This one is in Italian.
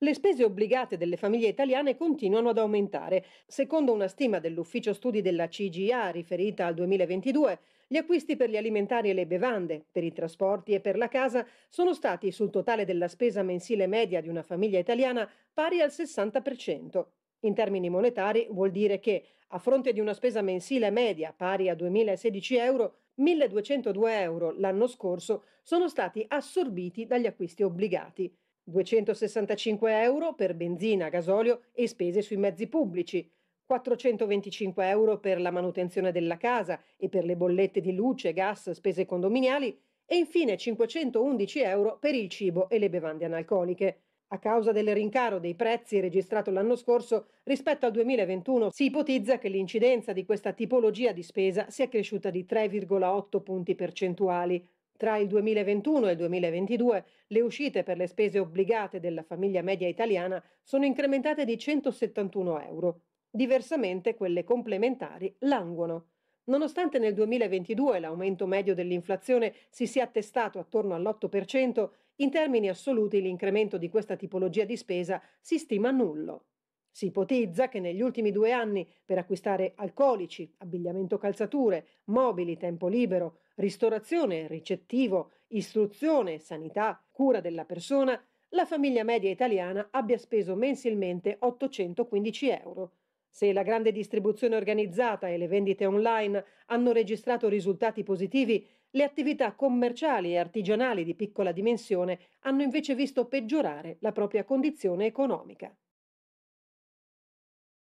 Le spese obbligate delle famiglie italiane continuano ad aumentare. Secondo una stima dell'ufficio studi della CGA riferita al 2022, gli acquisti per gli alimentari e le bevande, per i trasporti e per la casa sono stati sul totale della spesa mensile media di una famiglia italiana pari al 60%. In termini monetari vuol dire che, a fronte di una spesa mensile media pari a 2016 euro, 1202 euro l'anno scorso sono stati assorbiti dagli acquisti obbligati. 265 euro per benzina, gasolio e spese sui mezzi pubblici, 425 euro per la manutenzione della casa e per le bollette di luce, gas, spese condominiali e infine 511 euro per il cibo e le bevande analcoliche. A causa del rincaro dei prezzi registrato l'anno scorso rispetto al 2021 si ipotizza che l'incidenza di questa tipologia di spesa sia cresciuta di 3,8 punti percentuali tra il 2021 e il 2022 le uscite per le spese obbligate della famiglia media italiana sono incrementate di 171 euro. Diversamente quelle complementari languono. Nonostante nel 2022 l'aumento medio dell'inflazione si sia attestato attorno all'8%, in termini assoluti l'incremento di questa tipologia di spesa si stima nullo. Si ipotizza che negli ultimi due anni per acquistare alcolici, abbigliamento calzature, mobili, tempo libero, ristorazione, ricettivo, istruzione, sanità, cura della persona, la famiglia media italiana abbia speso mensilmente 815 euro. Se la grande distribuzione organizzata e le vendite online hanno registrato risultati positivi, le attività commerciali e artigianali di piccola dimensione hanno invece visto peggiorare la propria condizione economica.